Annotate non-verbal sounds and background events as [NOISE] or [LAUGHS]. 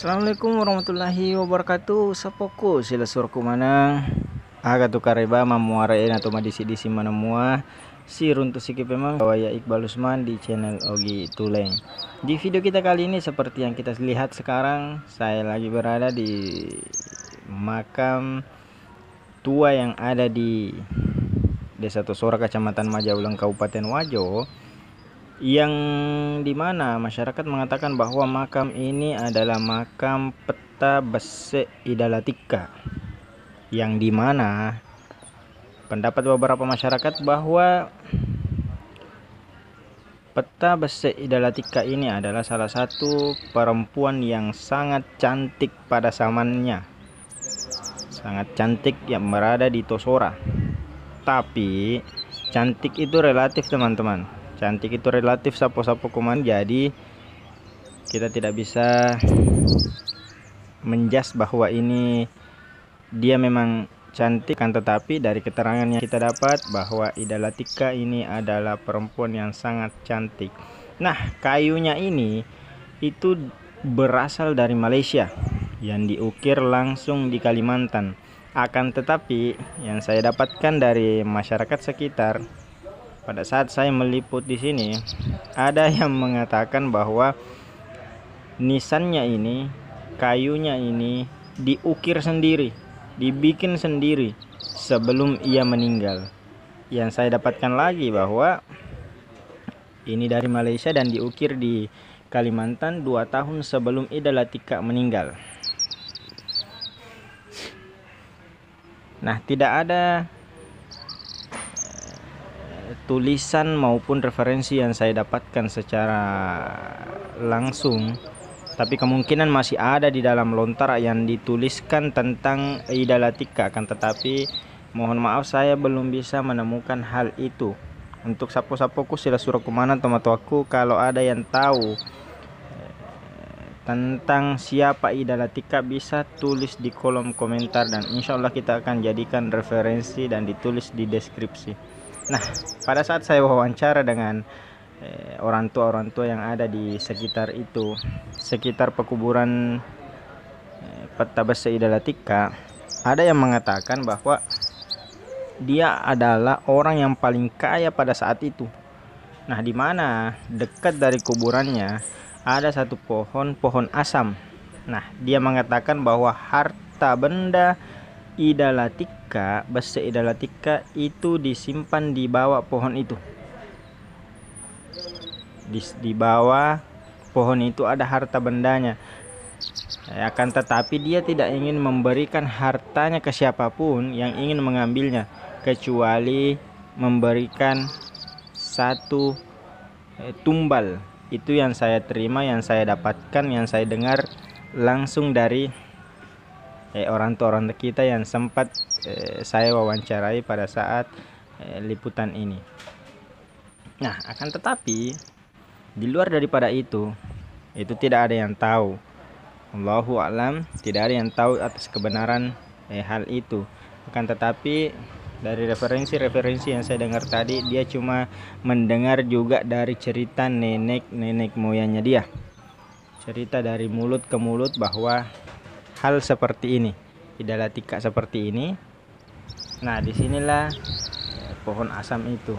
Assalamualaikum warahmatullahi wabarakatuh Sapoko sila surku mana Aga tu kareba mamuara ena atau madisi disi mana mua Si runtu sikip memang Waya Iqbal Usman di channel Ogi Tuleng Di video kita kali ini seperti yang kita lihat sekarang Saya lagi berada di makam tua yang ada di Desa Tosora Kecamatan Majaulang Kabupaten Wajo yang dimana masyarakat mengatakan bahwa makam ini adalah makam peta besek Idalatika yang dimana pendapat beberapa masyarakat bahwa peta besek Idalatika ini adalah salah satu perempuan yang sangat cantik pada zamannya sangat cantik yang berada di Tosora tapi cantik itu relatif teman-teman cantik itu relatif sapo-sapo kuman jadi kita tidak bisa menjas bahwa ini dia memang cantik kan tetapi dari keterangan yang kita dapat bahwa Ida Latika ini adalah perempuan yang sangat cantik nah kayunya ini itu berasal dari Malaysia yang diukir langsung di Kalimantan akan tetapi yang saya dapatkan dari masyarakat sekitar pada saat saya meliput di sini ada [LAUGHS] yang mengatakan bahwa nisannya ini kayunya ini diukir sendiri dibikin sendiri sebelum ia meninggal yang saya dapatkan lagi bahwa ini dari Malaysia dan diukir di Kalimantan dua tahun sebelum latika meninggal. Nah, tidak ada tulisan maupun referensi yang saya dapatkan secara langsung tapi kemungkinan masih ada di dalam lontar yang dituliskan tentang idalatika kan tetapi mohon maaf saya belum bisa menemukan hal itu untuk sapu sapoku sila suruh kemana teman-temanku. kalau ada yang tahu eh, tentang siapa idalatika bisa tulis di kolom komentar dan insya Allah kita akan jadikan referensi dan ditulis di deskripsi Nah, pada saat saya wawancara dengan eh, orang tua orang tua yang ada di sekitar itu, sekitar pekuburan eh, Petabes Idalatika, ada yang mengatakan bahwa dia adalah orang yang paling kaya pada saat itu. Nah, di mana dekat dari kuburannya ada satu pohon pohon asam. Nah, dia mengatakan bahwa harta benda Idalatika. Besi Basseida tika itu disimpan di bawah pohon itu di, di bawah pohon itu ada harta bendanya ya, akan tetapi dia tidak ingin memberikan hartanya ke siapapun yang ingin mengambilnya kecuali memberikan satu eh, tumbal itu yang saya terima yang saya dapatkan yang saya dengar langsung dari eh, orang tua orang tua kita yang sempat eh, saya wawancarai pada saat eh, liputan ini. Nah, akan tetapi di luar daripada itu, itu tidak ada yang tahu. Allahu alam, tidak ada yang tahu atas kebenaran eh, hal itu. Akan tetapi dari referensi-referensi yang saya dengar tadi, dia cuma mendengar juga dari cerita nenek-nenek moyangnya dia. Cerita dari mulut ke mulut bahwa hal seperti ini tidaklah tika seperti ini nah disinilah eh, pohon asam itu